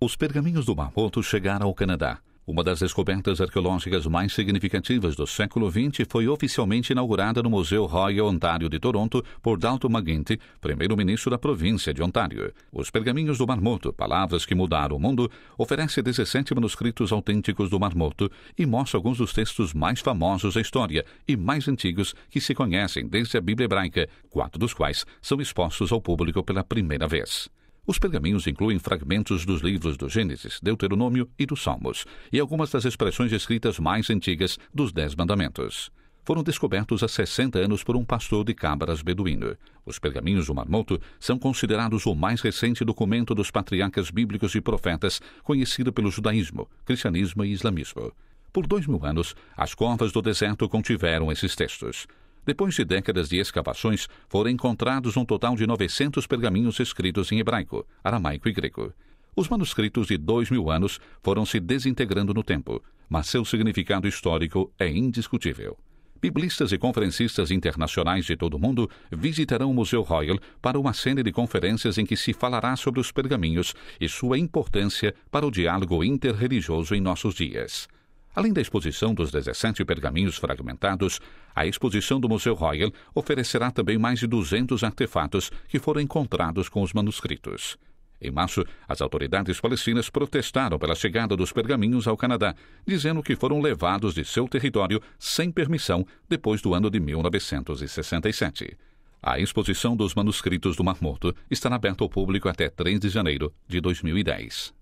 Os pergaminhos do Mamoto chegaram ao Canadá uma das descobertas arqueológicas mais significativas do século XX foi oficialmente inaugurada no Museu Royal Ontário de Toronto por Dalton McGuinty, primeiro-ministro da província de Ontário. Os Pergaminhos do Marmoto, Palavras que Mudaram o Mundo, oferece 17 manuscritos autênticos do Marmoto e mostra alguns dos textos mais famosos da história e mais antigos que se conhecem desde a Bíblia hebraica, quatro dos quais são expostos ao público pela primeira vez. Os pergaminhos incluem fragmentos dos livros do Gênesis, Deuteronômio e dos Salmos, e algumas das expressões escritas mais antigas dos Dez Mandamentos. Foram descobertos há 60 anos por um pastor de cabras beduíno. Os pergaminhos do Marmoto são considerados o mais recente documento dos patriarcas bíblicos e profetas conhecido pelo judaísmo, cristianismo e islamismo. Por dois mil anos, as covas do deserto contiveram esses textos. Depois de décadas de escavações, foram encontrados um total de 900 pergaminhos escritos em hebraico, aramaico e grego. Os manuscritos de dois mil anos foram se desintegrando no tempo, mas seu significado histórico é indiscutível. Biblistas e conferencistas internacionais de todo o mundo visitarão o Museu Royal para uma série de conferências em que se falará sobre os pergaminhos e sua importância para o diálogo interreligioso em nossos dias. Além da exposição dos 17 pergaminhos fragmentados, a exposição do Museu Royal oferecerá também mais de 200 artefatos que foram encontrados com os manuscritos. Em março, as autoridades palestinas protestaram pela chegada dos pergaminhos ao Canadá, dizendo que foram levados de seu território sem permissão depois do ano de 1967. A exposição dos manuscritos do Mar Morto estará aberta ao público até 3 de janeiro de 2010.